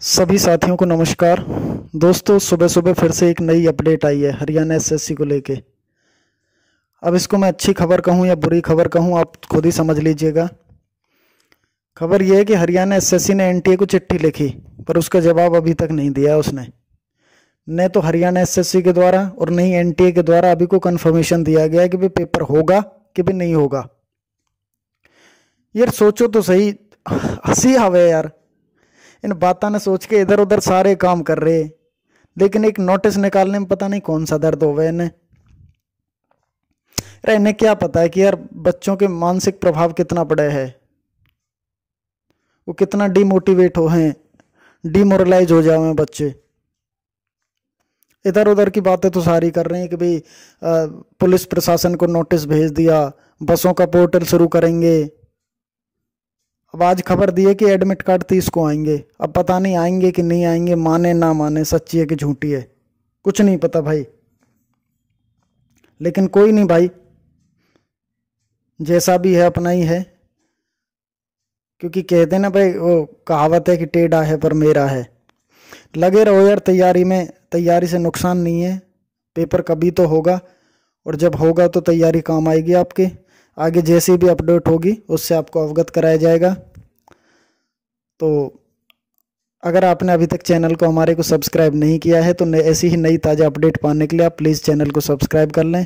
सभी साथियों को नमस्कार दोस्तों सुबह सुबह फिर से एक नई अपडेट आई है हरियाणा एसएससी को लेके अब इसको मैं अच्छी खबर कहूँ या बुरी खबर कहूँ आप खुद ही समझ लीजिएगा खबर यह है कि हरियाणा एसएससी ने एनटीए को चिट्ठी लिखी पर उसका जवाब अभी तक नहीं दिया उसने न तो हरियाणा एसएससी के द्वारा और न ही एनटीए के द्वारा अभी को कन्फर्मेशन दिया गया कि भाई पेपर होगा कि भाई नहीं होगा यार सोचो तो सही हंसी हवे यार इन बातों ने सोच के इधर उधर सारे काम कर रहे लेकिन एक नोटिस निकालने में पता नहीं कौन सा दर्द हो गया इन्हें अरे इन्हें क्या पता है कि यार बच्चों के मानसिक प्रभाव कितना पड़े है वो कितना डिमोटिवेट हो हैं डिमोरलाइज हो जाओ हैं बच्चे इधर उधर की बातें तो सारी कर रहे हैं कि भाई पुलिस प्रशासन को नोटिस भेज दिया बसों का पोर्टल शुरू करेंगे अब आज खबर दी है कि एडमिट कार्ड तीस को आएंगे अब पता नहीं आएंगे कि नहीं आएंगे माने ना माने सच्ची है कि झूठी है कुछ नहीं पता भाई लेकिन कोई नहीं भाई जैसा भी है अपना ही है क्योंकि कहते ना भाई वो कहावत है कि टेढ़ा है पर मेरा है लगे रहो यार तैयारी में तैयारी से नुकसान नहीं है पेपर कभी तो होगा और जब होगा तो तैयारी काम आएगी आपके आगे जैसी भी अपडेट होगी उससे आपको अवगत कराया जाएगा तो अगर आपने अभी तक चैनल को हमारे को सब्सक्राइब नहीं किया है तो ऐसी ही नई ताज़ा अपडेट पाने के लिए आप प्लीज़ चैनल को सब्सक्राइब कर लें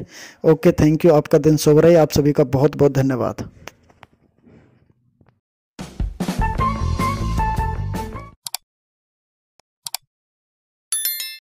ओके थैंक यू आपका दिन शुभ रहे आप सभी का बहुत बहुत धन्यवाद